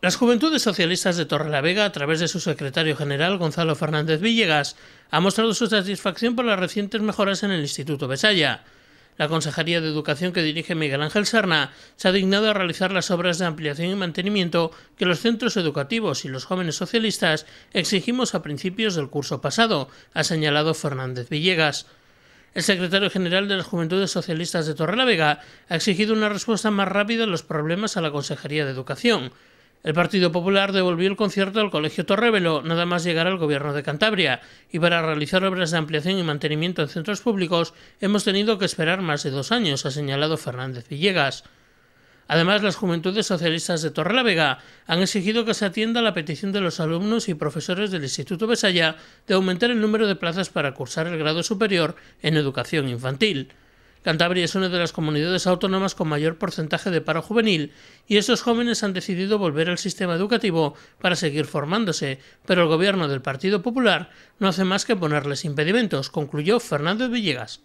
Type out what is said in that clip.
Las Juventudes Socialistas de Torrelavega, a través de su secretario general Gonzalo Fernández Villegas, ha mostrado su satisfacción por las recientes mejoras en el Instituto Besaya. La Consejería de Educación que dirige Miguel Ángel Serna se ha dignado a realizar las obras de ampliación y mantenimiento que los centros educativos y los jóvenes socialistas exigimos a principios del curso pasado, ha señalado Fernández Villegas. El secretario general de las Juventudes Socialistas de Torrelavega ha exigido una respuesta más rápida a los problemas a la Consejería de Educación. El Partido Popular devolvió el concierto al Colegio Torrevelo, nada más llegar al Gobierno de Cantabria, y para realizar obras de ampliación y mantenimiento en centros públicos hemos tenido que esperar más de dos años, ha señalado Fernández Villegas. Además, las Juventudes Socialistas de Torre Vega han exigido que se atienda la petición de los alumnos y profesores del Instituto Besaya de aumentar el número de plazas para cursar el grado superior en educación infantil. Cantabria es una de las comunidades autónomas con mayor porcentaje de paro juvenil y esos jóvenes han decidido volver al sistema educativo para seguir formándose, pero el gobierno del Partido Popular no hace más que ponerles impedimentos, concluyó Fernando Villegas.